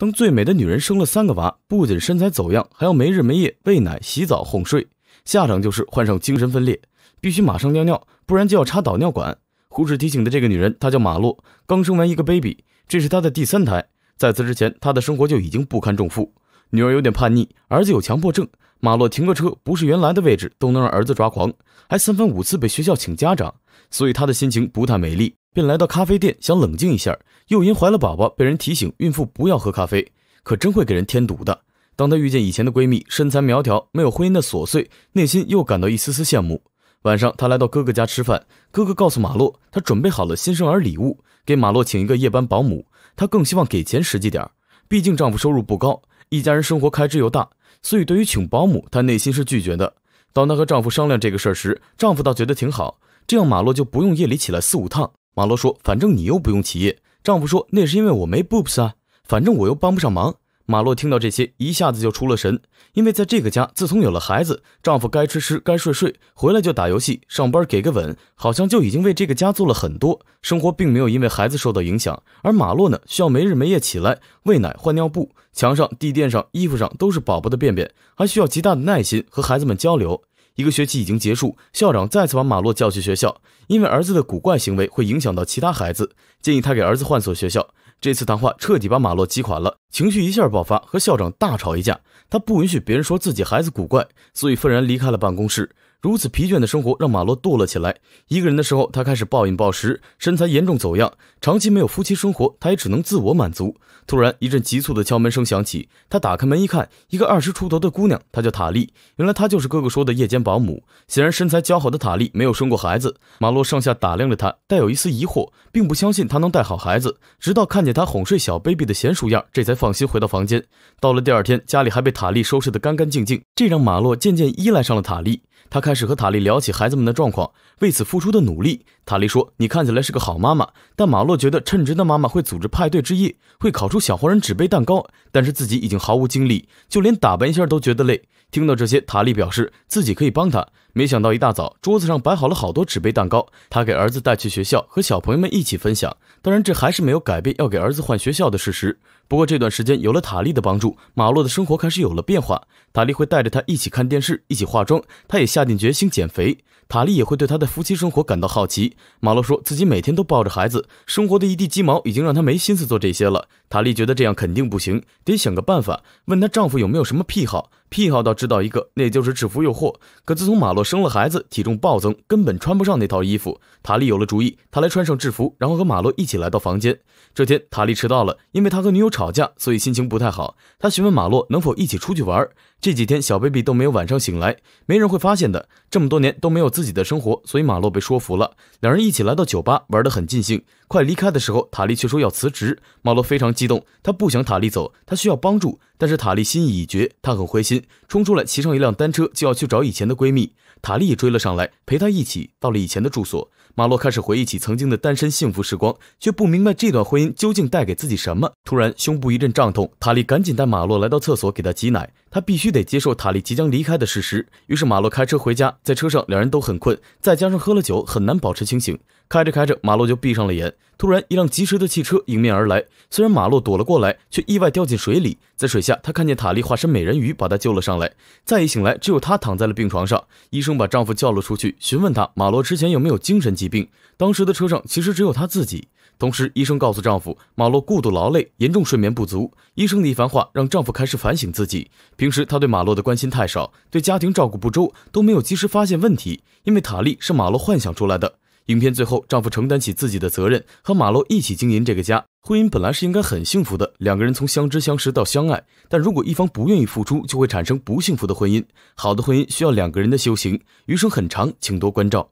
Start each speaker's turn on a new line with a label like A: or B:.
A: 当最美的女人生了三个娃，不仅身材走样，还要没日没夜喂奶、洗澡、哄睡，下场就是患上精神分裂，必须马上尿尿，不然就要插导尿管。护士提醒的这个女人，她叫马洛，刚生完一个 baby，这是她的第三胎。在此之前，她的生活就已经不堪重负，女儿有点叛逆，儿子有强迫症。马洛停个车不是原来的位置，都能让儿子抓狂，还三番五次被学校请家长，所以她的心情不太美丽。便来到咖啡店，想冷静一下。又因怀了宝宝，被人提醒孕妇不要喝咖啡，可真会给人添堵的。当她遇见以前的闺蜜，身材苗条，没有婚姻的琐碎，内心又感到一丝丝羡慕。晚上，她来到哥哥家吃饭，哥哥告诉马洛，他准备好了新生儿礼物，给马洛请一个夜班保姆。她更希望给钱实际点，毕竟丈夫收入不高，一家人生活开支又大，所以对于请保姆，她内心是拒绝的。当她和丈夫商量这个事儿时，丈夫倒觉得挺好，这样马洛就不用夜里起来四五趟。马洛说：“反正你又不用起夜。”丈夫说：“那是因为我没 boobs 啊，反正我又帮不上忙。”马洛听到这些，一下子就出了神，因为在这个家，自从有了孩子，丈夫该吃吃，该睡睡，回来就打游戏，上班给个吻，好像就已经为这个家做了很多，生活并没有因为孩子受到影响。而马洛呢，需要没日没夜起来喂奶、换尿布，墙上、地垫上、衣服上都是宝宝的便便，还需要极大的耐心和孩子们交流。一个学期已经结束，校长再次把马洛叫去学校，因为儿子的古怪行为会影响到其他孩子，建议他给儿子换所学校。这次谈话彻底把马洛击垮了。情绪一下爆发，和校长大吵一架。他不允许别人说自己孩子古怪，所以愤然离开了办公室。如此疲倦的生活让马洛堕落起来。一个人的时候，他开始暴饮暴食，身材严重走样。长期没有夫妻生活，他也只能自我满足。突然一阵急促的敲门声响起，他打开门一看，一个二十出头的姑娘，她叫塔莉。原来她就是哥哥说的夜间保姆。显然身材姣好的塔莉没有生过孩子。马洛上下打量着她，带有一丝疑惑，并不相信她能带好孩子。直到看见她哄睡小 baby 的娴熟样，这才。放心回到房间。到了第二天，家里还被塔莉收拾得干干净净，这让马洛渐渐依赖上了塔莉。他开始和塔莉聊起孩子们的状况，为此付出的努力。塔莉说：“你看起来是个好妈妈。”但马洛觉得称职的妈妈会组织派对之夜，会烤出小黄人纸杯蛋糕。但是自己已经毫无精力，就连打扮一下都觉得累。听到这些，塔莉表示自己可以帮他。没想到一大早，桌子上摆好了好多纸杯蛋糕，他给儿子带去学校，和小朋友们一起分享。当然，这还是没有改变要给儿子换学校的事实。不过这段时间有了塔莉的帮助，马洛的生活开始有了变化。塔莉会带着他一起看电视，一起化妆。他也下定决心减肥。塔莉也会对他的夫妻生活感到好奇。马洛说自己每天都抱着孩子，生活的一地鸡毛已经让他没心思做这些了。塔莉觉得这样肯定不行，得想个办法。问她丈夫有没有什么癖好？癖好倒知道一个，那就是制服诱惑。可自从马洛。生了孩子，体重暴增，根本穿不上那套衣服。塔利有了主意，他来穿上制服，然后和马洛一起来到房间。这天塔利迟到了，因为他和女友吵架，所以心情不太好。他询问马洛能否一起出去玩。这几天小 baby 都没有晚上醒来，没人会发现的。这么多年都没有自己的生活，所以马洛被说服了，两人一起来到酒吧，玩得很尽兴。快离开的时候，塔利却说要辞职。马洛非常激动，他不想塔利走，他需要帮助。但是塔利心意已决，他很灰心，冲出来骑上一辆单车就要去找以前的闺蜜。塔莉追了上来，陪他一起到了以前的住所。马洛开始回忆起曾经的单身幸福时光，却不明白这段婚姻究竟带给自己什么。突然，胸部一阵胀痛，塔莉赶紧带马洛来到厕所给他挤奶。他必须得接受塔莉即将离开的事实。于是马洛开车回家，在车上两人都很困，再加上喝了酒，很难保持清醒。开着开着，马洛就闭上了眼。突然，一辆疾驰的汽车迎面而来，虽然马洛躲了过来，却意外掉进水里。在水下，他看见塔莉化身美人鱼，把他救了上来。再一醒来，只有他躺在了病床上。医生把丈夫叫了出去，询问他马洛之前有没有精神疾病。当时的车上其实只有他自己。同时，医生告诉丈夫马洛过度劳累，严重睡眠不足。医生的一番话让丈夫开始反省自己，平时他对马洛的关心太少，对家庭照顾不周，都没有及时发现问题。因为塔莉是马洛幻想出来的。影片最后，丈夫承担起自己的责任，和马洛一起经营这个家。婚姻本来是应该很幸福的，两个人从相知相识到相爱，但如果一方不愿意付出，就会产生不幸福的婚姻。好的婚姻需要两个人的修行，余生很长，请多关照。